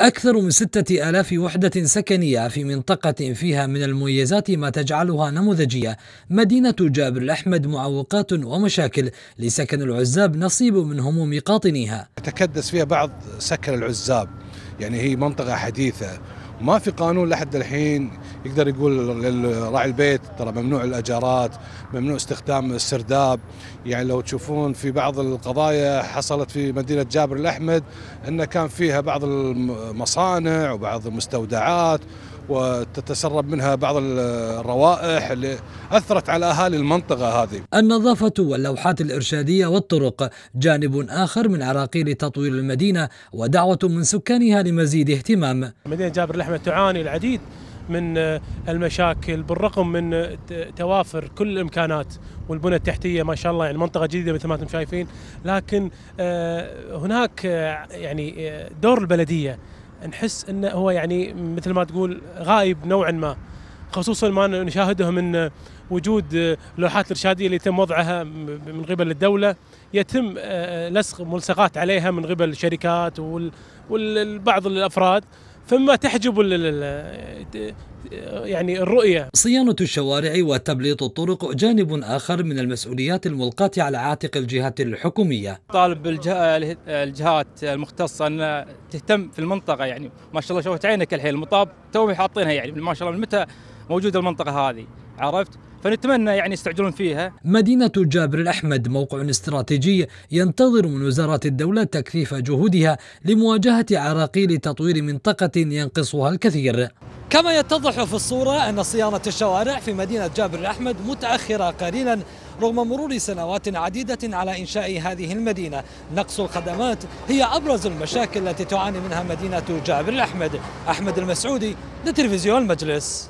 أكثر من ستة آلاف وحدة سكنية في منطقة فيها من المميزات ما تجعلها نموذجية مدينة جابر الأحمد معوقات ومشاكل لسكن العزاب نصيب من هموم قاطنيها تكدس فيها بعض سكن العزاب يعني هي منطقة حديثة ما في قانون لحد الحين يقدر يقول لراعي البيت ترى ممنوع الاجارات ممنوع استخدام السرداب يعني لو تشوفون في بعض القضايا حصلت في مدينه جابر الاحمد ان كان فيها بعض المصانع وبعض المستودعات وتتسرب منها بعض الروائح اللي اثرت على اهالي المنطقه هذه. النظافه واللوحات الارشاديه والطرق جانب اخر من عراقيل تطوير المدينه ودعوه من سكانها لمزيد اهتمام. مدينه جابر الاحمد تعاني العديد من آه، المشاكل بالرغم من آه، توافر كل الامكانات والبنى التحتيه ما شاء الله يعني منطقه جديده مثل ما انتم شايفين لكن آه، هناك يعني دور البلديه نحس انه هو يعني مثل ما تقول غايب نوعا ما خصوصا ما نشاهده من وجود لوحات الارشاديه اللي يتم وضعها من قبل الدوله يتم لصق ملصقات عليها من قبل الشركات والبعض الافراد فما تحجب يعني الرؤية صيانة الشوارع وتبليط الطرق جانب آخر من المسؤوليات الملقاة على عاتق الجهات الحكومية طالب الجهات المختصة أن تهتم في المنطقة يعني ما شاء الله شوفت عينك الحين المطاب توهم حاطينها يعني ما شاء الله من متى موجودة المنطقة هذه عرفت فنتمنى يعني يستعجلون فيها مدينة جابر الأحمد موقع استراتيجي ينتظر من وزارة الدولة تكثيف جهودها لمواجهة عراقيل تطوير منطقة ينقصها الكثير كما يتضح في الصورة أن صيانة الشوارع في مدينة جابر الأحمد متأخرة قليلا رغم مرور سنوات عديدة على إنشاء هذه المدينة نقص الخدمات هي أبرز المشاكل التي تعاني منها مدينة جابر الأحمد أحمد المسعودي لتلفزيون المجلس